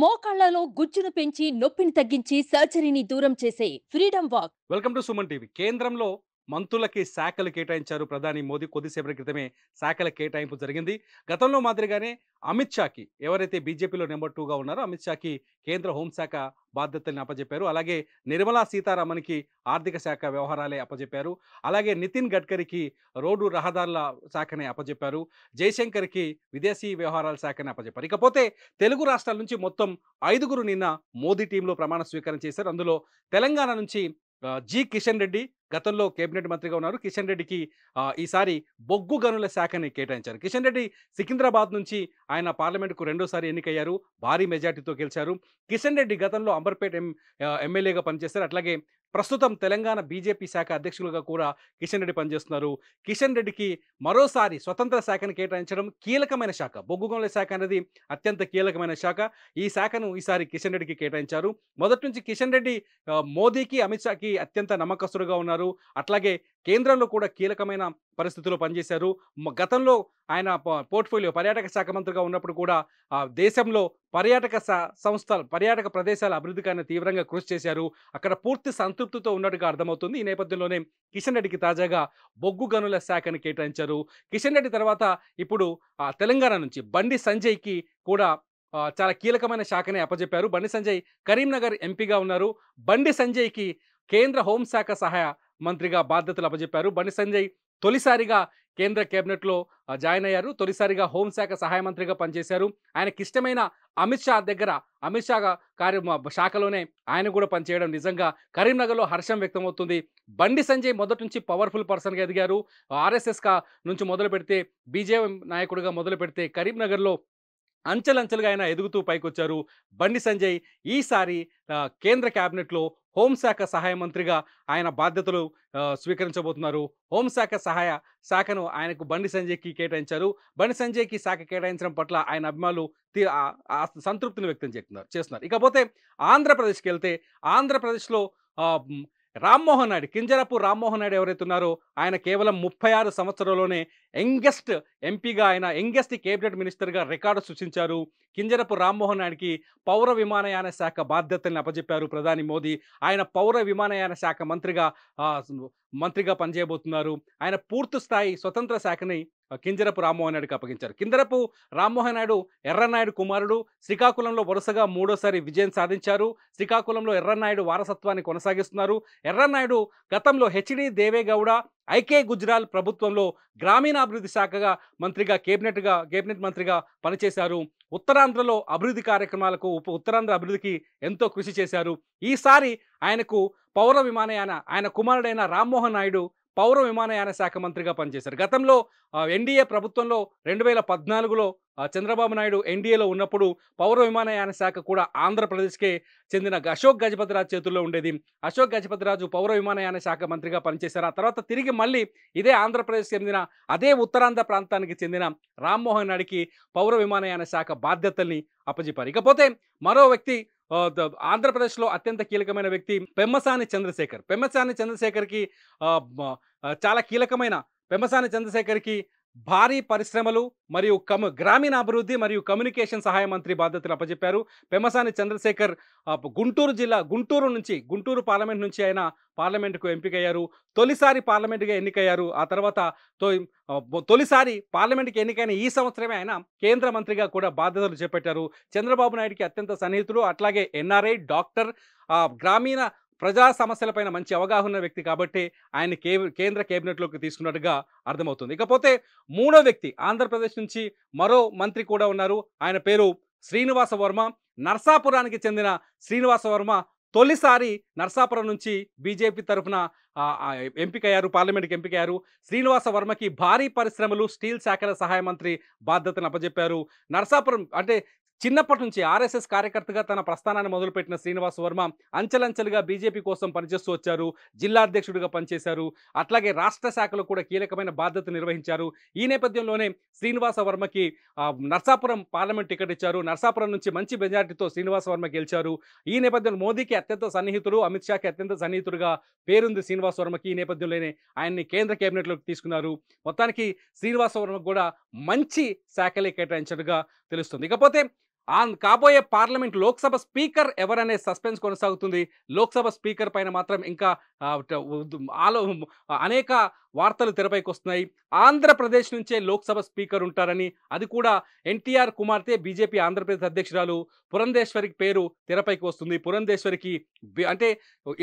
మోకాళ్లలో గుజ్జును పెంచి నొప్పిని తగ్గించి సర్జరీని దూరం చేసే freedom walk welcome to Suman TV కేంద్రంలో మంత్రులకి శాఖలు కేటాయించారు ప్రధాని మోదీ కొద్దిసేపటి క్రితమే శాఖల కేటాయింపు జరిగింది గతంలో మాదిరిగానే అమిత్ షాకి ఎవరైతే బీజేపీలో నెంబర్ టూగా ఉన్నారో అమిత్ షాకి కేంద్ర హోంశాఖ బాధ్యతల్ని అప్పజెప్పారు అలాగే నిర్మలా సీతారామన్కి ఆర్థిక శాఖ వ్యవహారాలే అప్పజెప్పారు అలాగే నితిన్ గడ్కరీకి రోడ్డు రహదారుల శాఖనే అప్పజెప్పారు జయశంకర్కి విదేశీ వ్యవహారాల శాఖని అప్పజెప్పారు ఇకపోతే తెలుగు రాష్ట్రాల నుంచి మొత్తం ఐదుగురు నిన్న మోదీ టీంలో ప్రమాణ స్వీకారం చేశారు అందులో తెలంగాణ నుంచి జి కిషన్ రెడ్డి గతంలో కేబినెట్ మంత్రిగా ఉన్నారు కిషన్ రెడ్డికి ఈసారి బొగ్గు గనుల శాఖని కేటాయించారు కిషన్ రెడ్డి సికింద్రాబాద్ నుంచి ఆయన పార్లమెంటుకు రెండోసారి ఎన్నికయ్యారు భారీ మెజార్టీతో గెలిచారు కిషన్ రెడ్డి గతంలో అంబర్పేట ఎం ఎమ్మెల్యేగా పనిచేశారు అట్లాగే ప్రస్తుతం తెలంగాణ బీజేపీ శాఖ అధ్యక్షులుగా కూడా కిషన్ రెడ్డి పనిచేస్తున్నారు కిషన్ రెడ్డికి మరోసారి స్వతంత్ర శాఖను కేటాయించడం కీలకమైన శాఖ బొగ్గుగొంల శాఖ అనేది అత్యంత కీలకమైన శాఖ ఈ శాఖను ఈసారి కిషన్ రెడ్డికి కేటాయించారు మొదటి నుంచి కిషన్ రెడ్డి మోదీకి అమిత్ షాకి అత్యంత నమ్మకస్తుడుగా ఉన్నారు అట్లాగే కేంద్రంలో కూడా కీలకమైన పరిస్థితుల్లో పనిచేశారు గతంలో ఆయన పోర్ట్ఫోలియో పర్యాటక శాఖ మంత్రిగా ఉన్నప్పుడు కూడా దేశంలో పర్యాటక సంస్థ పర్యాటక ప్రదేశాల కానీ తీవ్రంగా కృషి చేశారు అక్కడ పూర్తి సంతృప్తితో ఉన్నట్టుగా అర్థమవుతుంది ఈ నేపథ్యంలోనే కిషన్ రెడ్డికి తాజాగా బొగ్గు గనుల శాఖను కేటాయించారు కిషన్ రెడ్డి తర్వాత ఇప్పుడు తెలంగాణ నుంచి బండి సంజయ్కి కూడా చాలా కీలకమైన శాఖనే అప్పజెప్పారు బండి సంజయ్ కరీంనగర్ ఎంపీగా ఉన్నారు బండి సంజయ్కి కేంద్ర హోంశాఖ సహాయ మంత్రిగా బాధ్యతలు అప్పజెప్పారు బండి సంజయ్ తొలిసారిగా కేంద్ర కేబినెట్లో జాయిన్ అయ్యారు తొలిసారిగా హోంశాఖ సహాయ మంత్రిగా పనిచేశారు ఆయనకి ఇష్టమైన అమిత్ షా దగ్గర అమిత్ షా కార్య శాఖలోనే ఆయన కూడా పనిచేయడం నిజంగా కరీంనగర్లో హర్షం వ్యక్తమవుతుంది బండి సంజయ్ మొదటి నుంచి పవర్ఫుల్ పర్సన్గా ఎదిగారు ఆర్ఎస్ఎస్ నుంచి మొదలు పెడితే బీజేపీ నాయకుడిగా మొదలు పెడితే కరీంనగర్లో అంచెలంచెలుగా ఆయన ఎదుగుతూ పైకొచ్చారు బండి సంజయ్ ఈసారి కేంద్ర క్యాబినెట్లో హోంశాఖ సహాయ మంత్రిగా ఆయన బాధ్యతలు స్వీకరించబోతున్నారు హోంశాఖ సహాయ శాఖను ఆయనకు బండి సంజయ్కి కేటాయించారు బండి సంజయ్కి శాఖ కేటాయించడం పట్ల ఆయన అభిమానులు సంతృప్తిని వ్యక్తం చేస్తున్నారు చేస్తున్నారు ఇకపోతే ఆంధ్రప్రదేశ్కి వెళ్తే ఆంధ్రప్రదేశ్లో రామ్మోహన్ నాయుడు కింజరాపు రామ్మోహన్ నాయుడు ఎవరైతే ఉన్నారో ఆయన కేవలం ముప్పై ఆరు సంవత్సరంలోనే యంగెస్ట్ ఎంపీగా ఆయన యంగెస్ట్ కేబినెట్ మినిస్టర్గా రికార్డు సృష్టించారు కింజరపు రామ్మోహన్ నాయుడికి పౌర విమానయాన శాఖ బాధ్యతల్ని అప్పజెప్పారు ప్రధాని మోదీ ఆయన పౌర విమానయాన శాఖ మంత్రిగా మంత్రిగా పనిచేయబోతున్నారు ఆయన పూర్తి స్థాయి స్వతంత్ర శాఖని కింజరపు రామ్మోహన్ నాయుడుకి అప్పగించారు కిందరపు రామ్మోహన్ నాయుడు ఎర్రనాయుడు కుమారుడు శ్రీకాకుళంలో వరుసగా మూడోసారి విజయం సాధించారు శ్రీకాకుళంలో ఎర్రనాయుడు వారసత్వాన్ని కొనసాగిస్తున్నారు ఎర్రనాయుడు గతంలో హెచ్డి దేవేగౌడ ఐకే గుజ్రాల్ ప్రభుత్వంలో గ్రామీణాభివృద్ధి శాఖగా మంత్రిగా కేబినెట్గా కేబినెట్ మంత్రిగా పనిచేశారు ఉత్తరాంధ్రలో అభివృద్ధి కార్యక్రమాలకు ఉప ఉత్తరాంధ్ర అభివృద్ధికి ఎంతో కృషి చేశారు ఈసారి ఆయనకు పౌర విమానయాన ఆయన కుమారుడైన రామ్మోహన్ నాయుడు పౌర విమానయాన శాఖ మంత్రిగా పనిచేశారు గతంలో ఎన్డీఏ ప్రభుత్వంలో రెండు వేల పద్నాలుగులో చంద్రబాబు నాయుడు ఎన్డీఏలో ఉన్నప్పుడు పౌర విమానయాన శాఖ కూడా ఆంధ్రప్రదేశ్కే చెందిన అశోక్ గజపతిరాజు చేతుల్లో ఉండేది అశోక్ గజపతిరాజు పౌర విమానయాన శాఖ మంత్రిగా పనిచేశారు ఆ తర్వాత తిరిగి మళ్ళీ ఇదే ఆంధ్రప్రదేశ్ చెందిన అదే ఉత్తరాంధ్ర ప్రాంతానికి చెందిన రామ్మోహన్ నాయుడికి పౌర విమానయాన శాఖ బాధ్యతల్ని అప్పజెప్పారు ఇకపోతే మరో వ్యక్తి ఆంధ్రప్రదేశ్లో అత్యంత కీలకమైన వ్యక్తి పెమ్మసాని చంద్రశేఖర్ పెమ్మసాని చంద్రశేఖర్కి చాలా కీలకమైన పెమ్మసాని చంద్రశేఖర్కి భారీ పరిశ్రమలు మరియు కము గ్రామీణాభివృద్ధి మరియు కమ్యూనికేషన్ సహాయ మంత్రి బాధ్యతలు అప్పచెప్పారు పెమసాని చంద్రశేఖర్ గుంటూరు జిల్లా గుంటూరు నుంచి గుంటూరు పార్లమెంట్ నుంచి ఆయన పార్లమెంటుకు ఎంపికయ్యారు తొలిసారి పార్లమెంటుగా ఎన్నికయ్యారు ఆ తర్వాత తొలిసారి పార్లమెంట్కి ఎన్నికైన ఈ సంవత్సరమే ఆయన కేంద్ర మంత్రిగా కూడా బాధ్యతలు చేపట్టారు చంద్రబాబు నాయుడికి అత్యంత సన్నిహితుడు అట్లాగే ఎన్ఆర్ఐ డాక్టర్ గ్రామీణ ప్రజా సమస్యలపైన మంచి అవగాహన ఉన్న వ్యక్తి కాబట్టి ఆయన కేంద్ర కేబినెట్లోకి తీసుకున్నట్టుగా అర్థమవుతుంది ఇకపోతే మూడో వ్యక్తి ఆంధ్రప్రదేశ్ నుంచి మరో మంత్రి కూడా ఉన్నారు ఆయన పేరు శ్రీనివాస వర్మ నర్సాపురానికి చెందిన శ్రీనివాస వర్మ తొలిసారి నర్సాపురం నుంచి బీజేపీ తరఫున ఎంపికయ్యారు పార్లమెంట్కి ఎంపికయ్యారు శ్రీనివాస వర్మకి భారీ పరిశ్రమలు స్టీల్ శాఖల సహాయ మంత్రి బాధ్యతను అప్పజెప్పారు నర్సాపురం అంటే చిన్నప్పటి నుంచి ఆర్ఎస్ఎస్ కార్యకర్తగా తన ప్రస్థానాన్ని మొదలుపెట్టిన శ్రీనివాస వర్మ అంచెలంచెలుగా బీజేపీ కోసం పనిచేస్తూ వచ్చారు జిల్లా అధ్యక్షుడిగా పనిచేశారు అట్లాగే రాష్ట్ర శాఖలో కూడా కీలకమైన బాధ్యత నిర్వహించారు ఈ నేపథ్యంలోనే శ్రీనివాస వర్మకి నర్సాపురం పార్లమెంట్ టికెట్ ఇచ్చారు నర్సాపురం నుంచి మంచి మెజార్టీతో శ్రీనివాస వర్మ గెలిచారు ఈ నేపథ్యంలో మోదీకి అత్యంత సన్నిహితుడు అమిత్ షాకి అత్యంత సన్నిహితుడుగా పేరుంది శ్రీనివాస వర్మకి ఈ నేపథ్యంలోనే ఆయన్ని కేంద్ర కేబినెట్లోకి తీసుకున్నారు మొత్తానికి శ్రీనివాస వర్మకు కూడా మంచి శాఖలే కేటాయించడుగా తెలుస్తుంది ఇకపోతే ఆ కాబోయే పార్లమెంట్ లోక్సభ స్పీకర్ ఎవరనే సస్పెన్స్ కొనసాగుతుంది లోక్సభ స్పీకర్ పైన మాత్రం ఇంకా ఆలో అనేక వార్తలు తెరపైకి వస్తున్నాయి ఆంధ్రప్రదేశ్ నుంచే లోక్సభ స్పీకర్ ఉంటారని అది కూడా ఎన్టీఆర్ కుమార్తె బీజేపీ ఆంధ్రప్రదేశ్ అధ్యక్షురాలు పురంధేశ్వరికి పేరు తెరపైకి వస్తుంది పురంధేశ్వరికి అంటే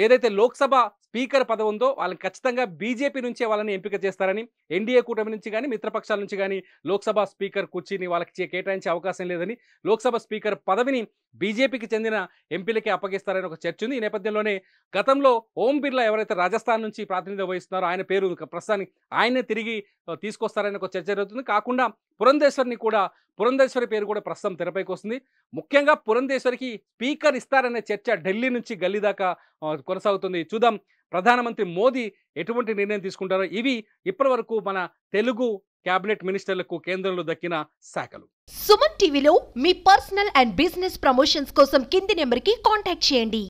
ఏదైతే లోక్సభ స్పీకర్ పదవి ఉందో వాళ్ళని ఖచ్చితంగా బీజేపీ నుంచే వాళ్ళని ఎంపిక చేస్తారని ఎన్డీఏ కూటమి నుంచి కానీ మిత్రపక్షాల నుంచి కానీ లోక్సభ స్పీకర్ కుర్చీని వాళ్ళకి కేటాయించే అవకాశం లేదని లోక్సభ స్పీకర్ పదవిని బీజేపీకి చెందిన ఎంపీలకే అప్పగిస్తారని ఒక చర్చ ఉంది ఈ నేపథ్యంలోనే గతంలో ఓం బిర్లా ఎవరైతే రాజస్థాన్ నుంచి ప్రాతినిధ్యం వహిస్తున్నారో ఆయన పేరు ప్రస్తుతానికి ఆయనే తిరిగి తీసుకొస్తారని ఒక చర్చ జరుగుతుంది కాకుండా పురంధేశ్వరిని కూడా పురంధేశ్వరి పేరు కూడా ప్రస్తుతం తెరపైకి వస్తుంది ముఖ్యంగా పురంధేశ్వరికి స్పీకర్ ఇస్తారనే చర్చ ఢిల్లీ నుంచి గల్లీ దాకా కొనసాగుతుంది చూద్దాం ప్రధానమంత్రి మోదీ ఎటువంటి నిర్ణయం తీసుకుంటారో ఇవి ఇప్పటివరకు మన తెలుగు కేబినెట్ మినిస్టర్లకు కేంద్రంలో దక్కిన శాఖలు సుమన్ టీవీలో మీ పర్సనల్ అండ్ బిజినెస్ ప్రమోషన్స్ కోసం కింది నెంబర్కి కాంటాక్ట్ చేయండి